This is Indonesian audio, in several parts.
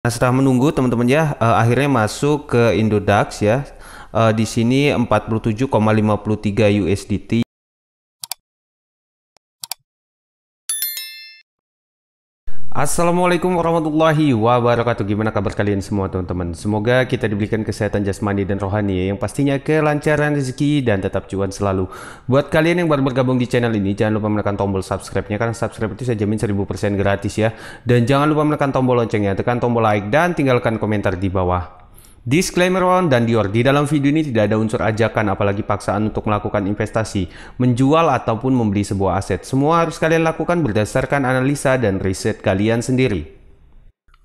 Nah setelah menunggu teman-teman ya uh, akhirnya masuk ke Indodax ya. Uh, di sini 47,53 USDT Assalamualaikum warahmatullahi wabarakatuh Gimana kabar kalian semua teman-teman Semoga kita diberikan kesehatan jasmani dan rohani Yang pastinya kelancaran rezeki dan tetap cuan selalu Buat kalian yang baru bergabung di channel ini Jangan lupa menekan tombol subscribe-nya Karena subscribe itu saya jamin 1000% gratis ya Dan jangan lupa menekan tombol loncengnya Tekan tombol like dan tinggalkan komentar di bawah Disclaimer one dan Dior, di dalam video ini tidak ada unsur ajakan apalagi paksaan untuk melakukan investasi, menjual ataupun membeli sebuah aset. Semua harus kalian lakukan berdasarkan analisa dan riset kalian sendiri.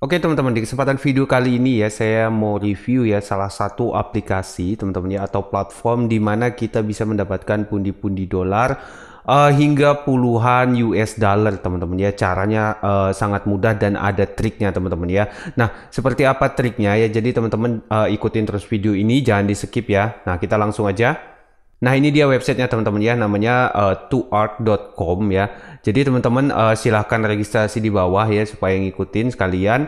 Oke teman-teman, di kesempatan video kali ini ya saya mau review ya salah satu aplikasi teman-teman ya atau platform di mana kita bisa mendapatkan pundi-pundi dolar uh, hingga puluhan US dollar teman-teman ya. Caranya uh, sangat mudah dan ada triknya teman-teman ya. Nah, seperti apa triknya ya? Jadi teman-teman uh, ikutin terus video ini jangan di skip ya. Nah, kita langsung aja. Nah ini dia websitenya teman-teman ya namanya uh, toart.com ya. Jadi teman-teman uh, silahkan registrasi di bawah ya supaya ngikutin sekalian.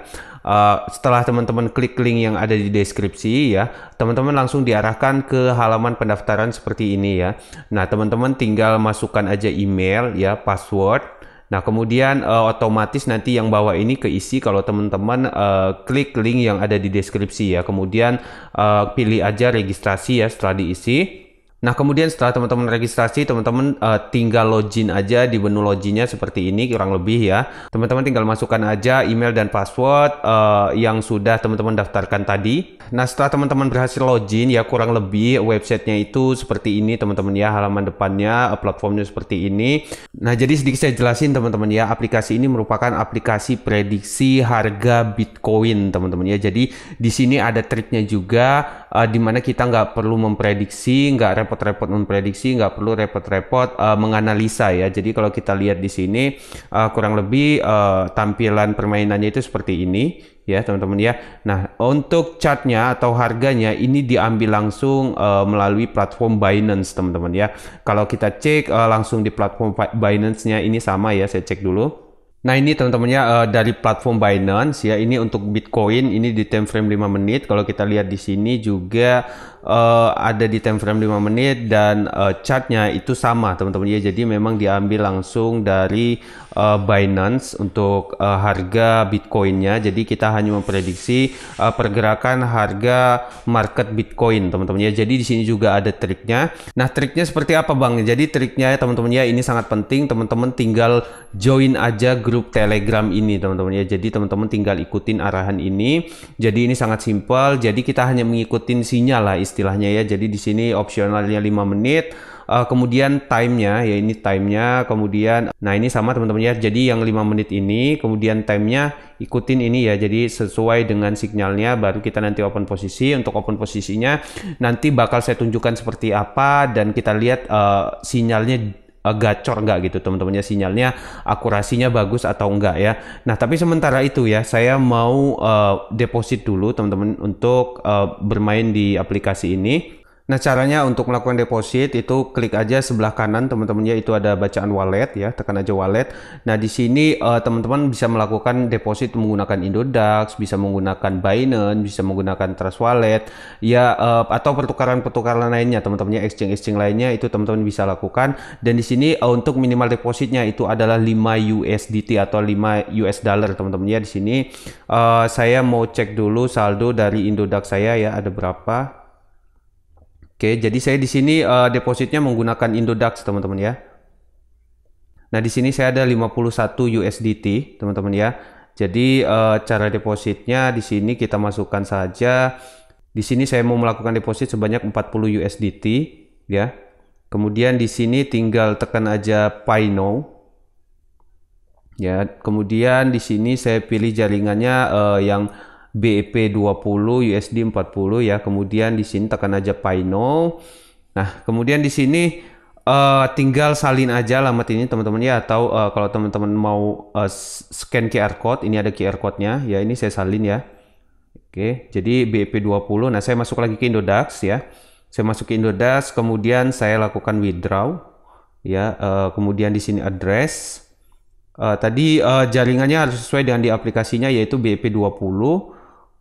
Eh, setelah teman-teman klik link yang ada di deskripsi ya, teman-teman langsung diarahkan ke halaman pendaftaran seperti ini ya. Nah, teman-teman tinggal masukkan aja email ya, password. Nah, kemudian uh, otomatis nanti yang bawah ini keisi kalau teman-teman uh, klik link yang ada di deskripsi ya. Kemudian uh, pilih aja registrasi ya setelah diisi. Nah, kemudian setelah teman-teman registrasi, teman-teman uh, tinggal login aja di menu loginnya seperti ini kurang lebih ya. Teman-teman tinggal masukkan aja email dan password uh, yang sudah teman-teman daftarkan tadi. Nah, setelah teman-teman berhasil login ya kurang lebih websitenya itu seperti ini teman-teman ya. Halaman depannya, eh, platformnya seperti ini. Nah, jadi sedikit saya jelasin teman-teman ya. Aplikasi ini merupakan aplikasi prediksi harga Bitcoin teman-teman ya. Jadi di sini ada triknya juga uh, di mana kita nggak perlu memprediksi, nggak repot-repot memprediksi, nggak perlu repot-repot uh, menganalisa ya. Jadi kalau kita lihat di sini uh, kurang lebih uh, tampilan permainannya itu seperti ini ya teman-teman ya. Nah untuk chartnya atau harganya ini diambil langsung uh, melalui platform Binance teman-teman ya. Kalau kita cek uh, langsung di platform Binance-nya ini sama ya. Saya cek dulu. Nah ini teman-teman ya uh, dari platform Binance ya ini untuk Bitcoin ini di time frame 5 menit kalau kita lihat di sini juga uh, ada di time frame 5 menit dan uh, eh, chartnya itu sama teman-teman ya jadi memang diambil langsung dari uh, Binance untuk uh, harga Bitcoinnya jadi kita hanya memprediksi uh, pergerakan harga market Bitcoin teman-teman ya jadi di sini juga ada triknya nah triknya seperti apa Bang jadi triknya ya teman-teman ya ini sangat penting teman-teman tinggal join aja grup Telegram ini teman-teman ya jadi teman-teman tinggal ikutin arahan ini jadi ini sangat simpel jadi kita hanya mengikuti sinyal lah istilahnya istilahnya ya. Jadi di sini opsionalnya 5 menit. Uh, kemudian timenya ya ini timenya kemudian nah ini sama teman-teman ya jadi yang lima menit ini kemudian timenya ikutin ini ya jadi sesuai dengan sinyalnya baru kita nanti open posisi untuk open posisinya nanti bakal saya tunjukkan seperti apa dan kita lihat uh, sinyalnya Eh, gacor nggak gitu teman-temannya sinyalnya akurasinya bagus atau enggak ya. Nah tapi sementara itu ya saya mau uh, deposit dulu teman-teman untuk uh, bermain di aplikasi ini Nah, caranya untuk melakukan deposit itu klik aja sebelah kanan teman-temannya itu ada bacaan wallet ya, tekan aja wallet. Nah, di sini eh, teman-teman bisa melakukan deposit menggunakan Indodax, bisa menggunakan Binance, bisa menggunakan Trust Wallet ya uh, atau pertukaran-pertukaran lainnya teman-temannya exchange-exchange lainnya itu teman-teman bisa lakukan dan di sini uh, untuk minimal depositnya itu adalah 5 USDT atau 5 US dollar teman-temannya di sini uh, saya mau cek dulu saldo dari Indodax saya ya ada berapa Oke, jadi saya di sini uh, depositnya menggunakan Indodax, teman-teman ya. Nah, di sini saya ada 51 USDT, teman-teman ya. Jadi uh, cara depositnya di sini kita masukkan saja. Di sini saya mau melakukan deposit sebanyak 40 USDT ya. Kemudian di sini tinggal tekan aja Pay Now. Ya, kemudian di sini saya pilih jaringannya uh, yang BEP 20 USD 40 ya kemudian di sini tekan aja Pino nah kemudian di sini uh, tinggal salin aja alamat ini teman-teman ya atau uh, kalau teman-teman mau uh, scan QR code ini ada QR code-nya ya ini saya salin ya Oke jadi BEP 20 nah saya masuk lagi ke Indodax ya saya masuk ke Indodax kemudian saya lakukan withdraw ya uh, kemudian di sini address uh, tadi uh, jaringannya harus sesuai dengan di aplikasinya yaitu BEP 20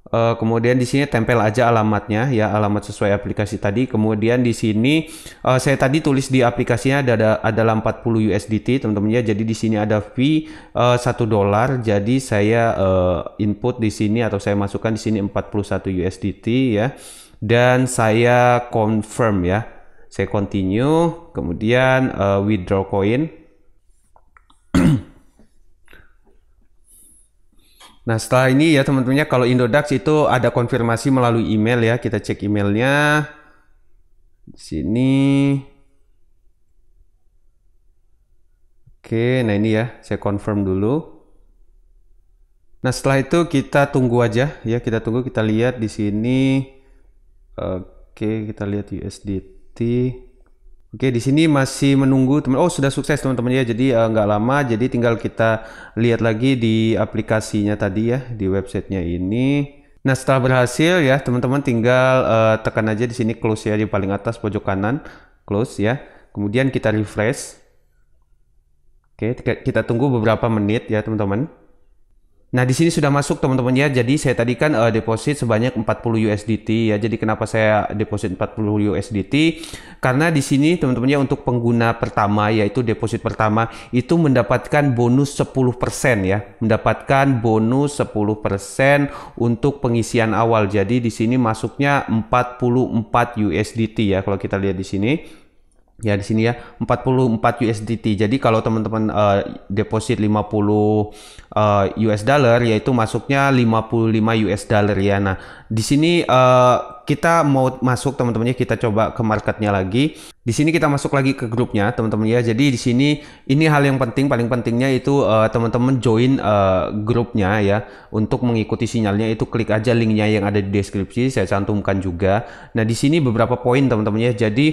Uh, kemudian di sini tempel aja alamatnya ya alamat sesuai aplikasi tadi. Kemudian di sini uh, saya tadi tulis di aplikasinya ada ada adalah 40 USDT teman-teman ya. Jadi di sini ada fee eh, satu 1 dolar. Jadi saya uh, input di sini atau saya masukkan di sini 41 USDT ya. Dan saya confirm ya. Saya continue, kemudian uh, withdraw coin. Nah setelah ini ya teman-temannya kalau Indodax itu ada konfirmasi melalui email ya. Kita cek emailnya. Di sini. Oke, nah ini ya, saya confirm dulu. Nah setelah itu kita tunggu aja ya, kita tunggu kita lihat di sini. Oke, kita lihat USDT. Oke, di sini masih menunggu teman. Oh, sudah sukses teman-teman ya. Jadi uh, nggak lama. Jadi tinggal kita lihat lagi di aplikasinya tadi ya, di websitenya ini. Nah, setelah berhasil ya, teman-teman tinggal uh, tekan aja di sini close ya di paling atas pojok kanan, close ya. Kemudian kita refresh. Oke, kita tunggu beberapa menit ya, teman-teman. Nah, di sini sudah masuk teman-teman ya. Jadi saya tadi kan uh, eh, deposit sebanyak 40 USDT ya. Jadi kenapa saya deposit 40 USDT? Karena di sini teman-teman ya untuk pengguna pertama yaitu deposit pertama itu mendapatkan bonus 10% ya. Mendapatkan bonus 10% untuk pengisian awal. Jadi di sini masuknya 44 USDT ya kalau kita lihat di sini ya di sini ya 44 USDT. Jadi kalau teman-teman uh, deposit 50 uh, US dollar yaitu masuknya 55 US dollar ya. Nah, di sini uh, kita mau masuk teman-temannya kita coba ke marketnya lagi. Di sini kita masuk lagi ke grupnya teman-teman ya. Jadi di sini ini hal yang penting paling pentingnya itu uh, teman-teman join uh, grupnya ya untuk mengikuti sinyalnya itu klik aja linknya yang ada di deskripsi saya cantumkan juga. Nah, di sini beberapa poin teman-temannya. Jadi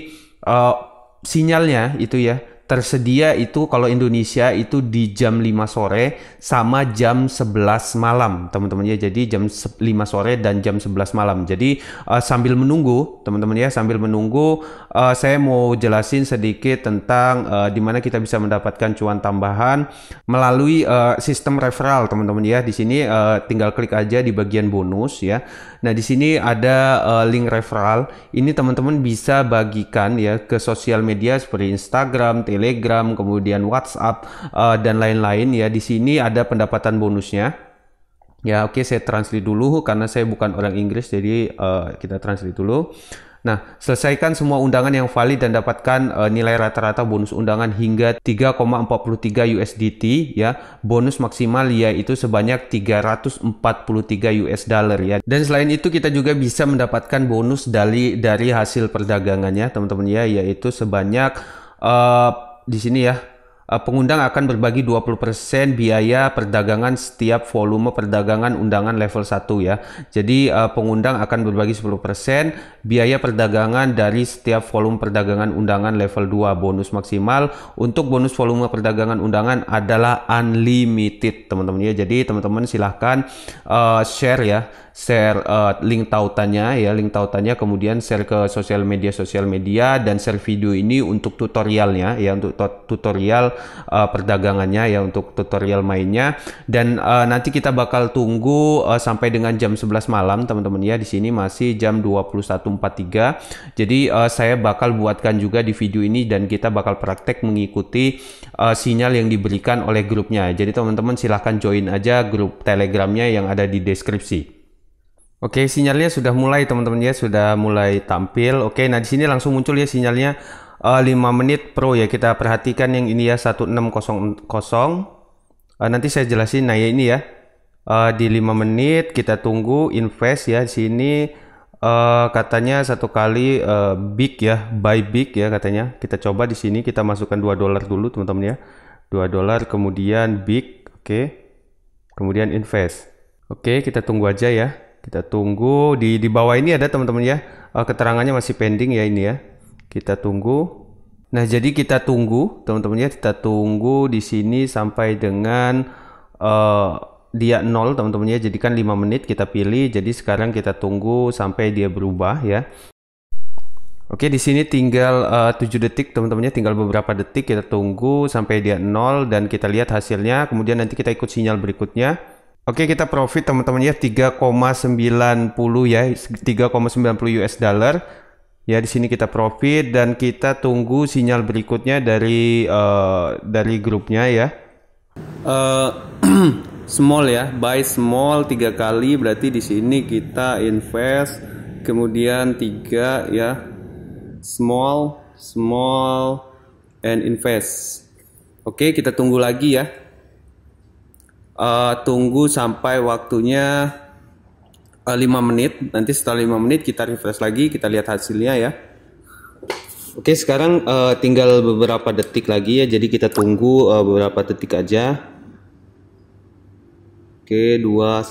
uh, sinyalnya itu ya tersedia itu kalau Indonesia itu di jam 5 sore sama jam 11 malam teman-teman ya jadi jam 5 sore dan jam 11 malam jadi uh, sambil menunggu teman-teman ya sambil menunggu uh, saya mau jelasin sedikit tentang uh, eh, dimana kita bisa mendapatkan cuan tambahan melalui uh, sistem referral teman-teman ya di sini uh, tinggal klik aja di bagian bonus ya nah di sini ada uh, link referral ini teman-teman bisa bagikan ya ke sosial media seperti Instagram Telegram, kemudian WhatsApp uh, dan lain-lain ya. Di sini ada pendapatan bonusnya. Ya, oke, okay, saya translate dulu karena saya bukan orang Inggris, jadi uh, kita translate dulu. Nah, selesaikan semua undangan yang valid dan dapatkan uh, nilai rata-rata bonus undangan hingga 3,43 USDT ya. Bonus maksimal yaitu sebanyak 343 US dollar ya. Dan selain itu kita juga bisa mendapatkan bonus dari dari hasil perdagangannya, teman-teman ya, yaitu sebanyak uh, di sini ya Eh, pengundang akan berbagi 20% biaya perdagangan setiap volume perdagangan undangan level 1 ya. Jadi uh, pengundang akan berbagi 10% biaya perdagangan dari setiap volume perdagangan undangan level 2. Bonus maksimal untuk bonus volume perdagangan undangan adalah unlimited, teman-teman ya. Jadi teman-teman silahkan uh, share ya, share uh, link tautannya ya, link tautannya kemudian share ke sosial media sosial media dan share video ini untuk tutorialnya ya, untuk tutorial uh, perdagangannya ya untuk tutorial mainnya dan uh, nanti kita bakal tunggu uh, sampai dengan jam 11 malam teman-teman ya di sini masih jam 21.43 jadi uh, saya bakal buatkan juga di video ini dan kita bakal praktek mengikuti uh, sinyal yang diberikan oleh grupnya jadi teman-teman silahkan join aja grup telegramnya yang ada di deskripsi Oke, sinyalnya sudah mulai teman-teman ya, sudah mulai tampil. Oke, nah di sini langsung muncul ya sinyalnya uh, eh, 5 menit pro ya. Kita perhatikan yang ini ya 1600. Uh, eh, nanti saya jelasin nah ya ini ya. Uh, di 5 menit kita tunggu invest ya di sini uh, katanya satu kali uh, big ya, buy big ya katanya. Kita coba di sini kita masukkan 2 dolar dulu teman-teman ya. 2 dolar kemudian big, oke. Okay. Kemudian invest. Oke, okay, kita tunggu aja ya. Kita tunggu di di bawah ini ada teman-teman ya. Uh, keterangannya masih pending ya ini ya. Kita tunggu. Nah, jadi kita tunggu, teman-teman ya, kita tunggu di sini sampai dengan uh, dia 0, teman-teman ya. Jadikan 5 menit kita pilih. Jadi sekarang kita tunggu sampai dia berubah ya. Oke, di sini tinggal eh, uh, 7 detik, teman teman ya tinggal beberapa detik kita tunggu sampai dia 0 dan kita lihat hasilnya. Kemudian nanti kita ikut sinyal berikutnya. Oke kita profit teman-teman ya 3,90 ya 3,90 US dollar ya di sini kita profit dan kita tunggu sinyal berikutnya dari uh, dari grupnya ya uh, small ya buy small tiga kali berarti di sini kita invest kemudian tiga ya small small and invest oke kita tunggu lagi ya uh, tunggu sampai waktunya uh, eh, 5 menit. Nanti setelah 5 menit kita refresh lagi, kita lihat hasilnya ya. Oke, sekarang uh, tinggal beberapa detik lagi ya. Jadi kita tunggu uh, beberapa detik aja. Oke, 2 1.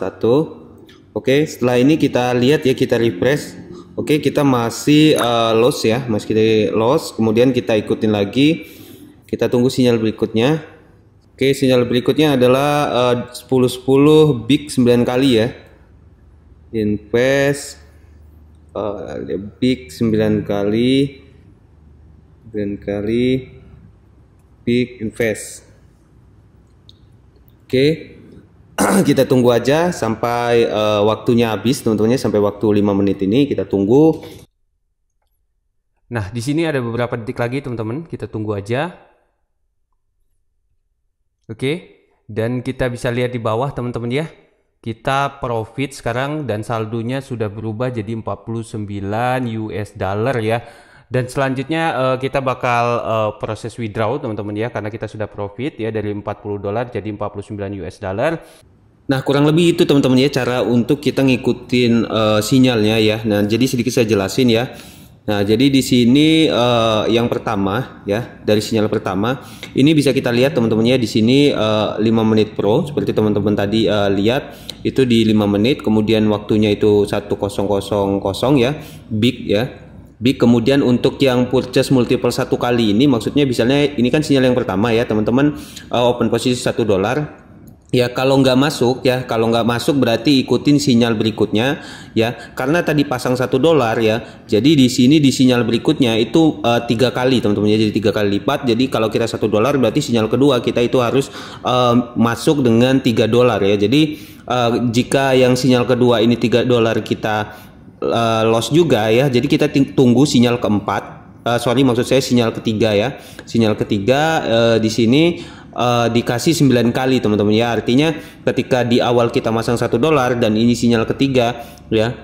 Oke, setelah ini kita lihat ya kita refresh. Oke, kita masih uh, loss ya, masih kita loss. Kemudian kita ikutin lagi. Kita tunggu sinyal berikutnya. Oke, sinyal berikutnya adalah eh, uh, 10-10 big 9 kali ya. Invest uh, big 9 kali 9 kali big invest. Oke. kita tunggu aja sampai uh, waktunya habis, tentunya sampai waktu 5 menit ini kita tunggu. Nah, di sini ada beberapa detik lagi, teman-teman. Kita tunggu aja. Oke. Dan kita bisa lihat di bawah teman-teman ya. Kita profit sekarang dan saldonya sudah berubah jadi 49 US dollar ya. Dan selanjutnya eh, kita bakal eh, proses withdraw teman-teman ya karena kita sudah profit ya dari 40 dolar jadi 49 US dollar. Nah, kurang lebih itu teman-teman ya cara untuk kita ngikutin uh, sinyalnya ya. Nah, jadi sedikit saya jelasin ya. Nah, jadi di sini uh, yang pertama ya, dari sinyal pertama, ini bisa kita lihat teman teman ya di sini uh, eh, 5 menit pro seperti teman-teman tadi uh, lihat itu di 5 menit, kemudian waktunya itu 1000 ya, big ya. Big kemudian untuk yang purchase multiple satu kali ini maksudnya misalnya ini kan sinyal yang pertama ya, teman-teman uh, open posisi 1 dolar Ya kalau nggak masuk ya kalau nggak masuk berarti ikutin sinyal berikutnya ya karena tadi pasang satu dolar ya jadi di sini di sinyal berikutnya itu eh, tiga kali teman-teman ya jadi tiga kali lipat jadi kalau kita satu dolar berarti sinyal kedua kita itu harus uh, masuk dengan tiga dolar ya jadi uh, jika yang sinyal kedua ini tiga dolar kita uh, loss juga ya jadi kita tunggu sinyal keempat uh, sorry maksud saya sinyal ketiga ya sinyal ketiga uh, di sini uh, dikasih 9 kali teman-teman ya artinya ketika di awal kita masang satu dolar dan ini sinyal ketiga ya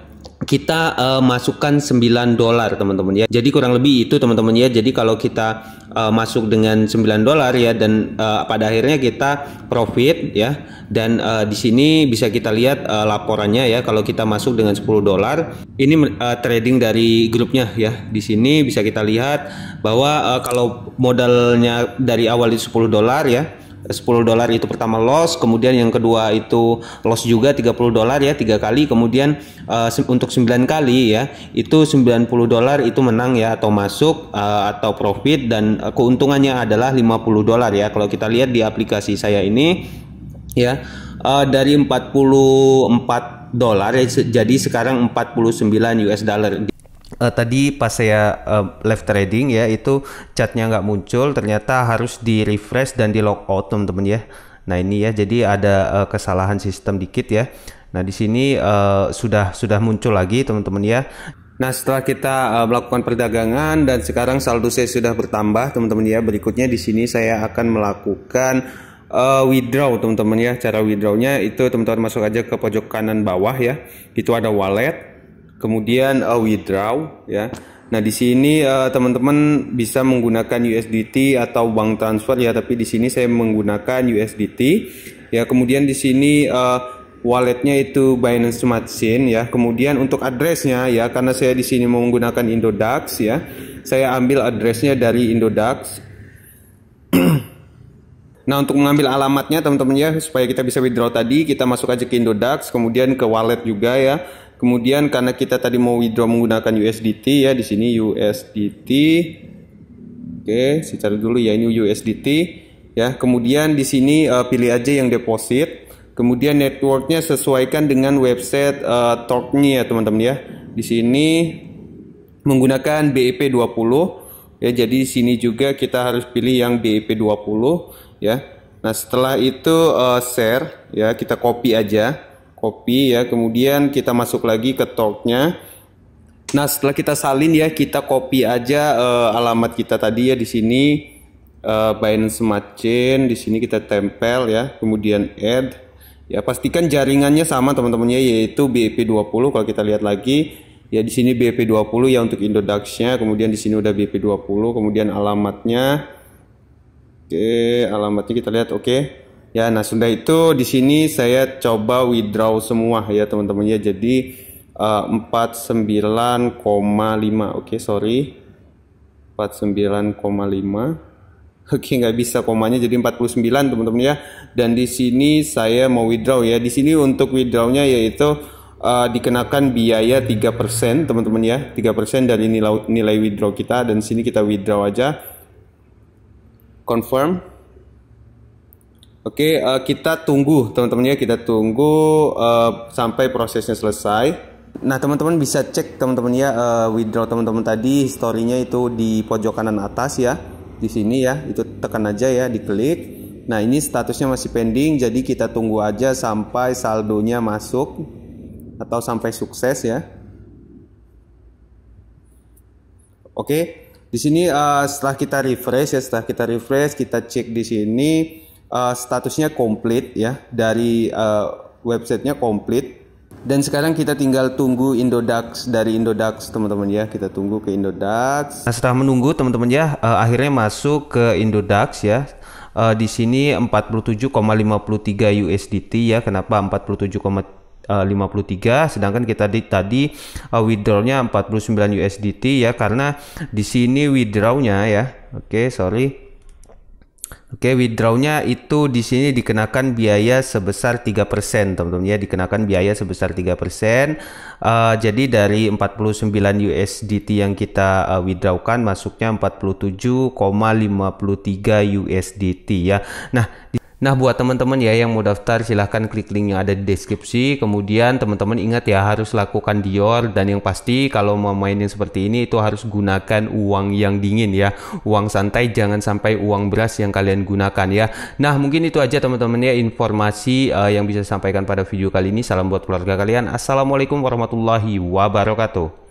kita uh, masukkan 9 dolar teman-teman ya. Jadi kurang lebih itu teman-teman ya. Jadi kalau kita uh, masuk dengan 9 dolar ya dan uh, pada akhirnya kita profit ya. Dan uh, di sini bisa kita lihat uh, laporannya ya kalau kita masuk dengan 10 dolar. Ini uh, trading dari grupnya ya. Di sini bisa kita lihat bahwa uh, kalau modalnya dari awal di 10 dolar ya 10 dolar itu pertama loss, kemudian yang kedua itu loss juga 30 dolar ya, tiga kali, kemudian uh, untuk 9 kali ya, itu 90 dolar itu menang ya atau masuk uh, atau profit dan uh, keuntungannya adalah 50 dolar ya. Kalau kita lihat di aplikasi saya ini ya, uh, dari 44 dolar ya, jadi sekarang 49 US dollar uh, tadi pas saya uh, left trading ya itu catnya nggak muncul ternyata harus di refresh dan di out teman-teman ya nah ini ya jadi ada uh, kesalahan sistem dikit ya nah di sini uh, sudah sudah muncul lagi teman-teman ya Nah setelah kita uh, melakukan perdagangan dan sekarang saldo saya sudah bertambah teman-teman ya berikutnya di sini saya akan melakukan uh, withdraw teman-teman ya cara withdrawnya itu teman-teman masuk aja ke pojok kanan bawah ya itu ada wallet kemudian uh, withdraw ya. Nah di sini teman uh, teman-teman bisa menggunakan USDT atau bank transfer ya, tapi di sini saya menggunakan USDT. Ya kemudian di sini uh, walletnya itu Binance Smart Chain ya. Kemudian untuk addressnya ya, karena saya di sini mau menggunakan Indodax ya, saya ambil addressnya dari Indodax. Nah untuk mengambil alamatnya teman-teman ya supaya kita bisa withdraw tadi kita masuk aja ke Indodax kemudian ke wallet juga ya Kemudian karena kita tadi mau withdraw menggunakan USDT ya di sini USDT. Oke, saya cari dulu ya ini USDT ya. Kemudian di sini uh, pilih aja yang deposit. Kemudian networknya sesuaikan dengan website uh, Torque-nya ya teman-teman ya. Di sini menggunakan BEP 20 ya. Jadi di sini juga kita harus pilih yang BEP 20 ya. Nah, setelah itu uh, share ya kita copy aja copy ya kemudian kita masuk lagi ke talknya nah setelah kita salin ya kita copy aja uh, alamat kita tadi ya di sini uh, Binance Smart Chain di sini kita tempel ya kemudian add ya pastikan jaringannya sama teman-temannya yaitu bp 20 kalau kita lihat lagi ya di sini BIP20 ya untuk introduction nya kemudian di sini udah bp 20 kemudian alamatnya oke alamatnya kita lihat oke Ya, nah sudah itu di sini saya coba withdraw semua ya teman-teman ya. Jadi uh, eh, 49,5. Oke, okay, sorry. 49,5. Oke, okay, nggak bisa komanya jadi 49 teman-teman ya. Dan di sini saya mau withdraw ya. Di sini untuk withdrawnya yaitu uh, dikenakan biaya 3% teman-teman ya. 3% dari nilai nilai withdraw kita dan sini kita withdraw aja. Confirm. Oke, uh, kita tunggu teman-teman ya, kita tunggu uh, sampai prosesnya selesai. Nah, teman-teman bisa cek teman-teman ya uh, withdraw teman-teman tadi historinya itu di pojok kanan atas ya. Di sini ya, itu tekan aja ya, diklik. Nah, ini statusnya masih pending jadi kita tunggu aja sampai saldonya masuk atau sampai sukses ya. Oke. Di sini uh, setelah kita refresh ya, setelah kita refresh kita cek di sini uh, statusnya komplit ya dari uh, websitenya komplit dan sekarang kita tinggal tunggu Indodax dari Indodax teman-teman ya kita tunggu ke Indodax. Nah setelah menunggu teman-teman ya uh, akhirnya masuk ke Indodax ya uh, di sini 47,53 USDT ya kenapa 47,53 53 sedangkan kita di, tadi uh, withdrawnya 49 USDT ya karena di sini withdrawnya ya oke okay, sorry Oke, okay, withdrawnya itu di sini dikenakan biaya sebesar 3%, teman-teman ya, dikenakan biaya sebesar 3%. Uh, eh, jadi dari 49 USDT yang kita uh, withdrawkan masuknya 47,53 USDT ya. Nah, di Nah, buat teman-teman ya yang mau daftar, silahkan klik link yang ada di deskripsi. Kemudian, teman-teman ingat ya, harus lakukan Dior. Dan yang pasti, kalau mau mainin seperti ini, itu harus gunakan uang yang dingin ya. Uang santai, jangan sampai uang beras yang kalian gunakan ya. Nah, mungkin itu aja teman-teman ya informasi uh, yang bisa sampaikan pada video kali ini. Salam buat keluarga kalian. Assalamualaikum warahmatullahi wabarakatuh.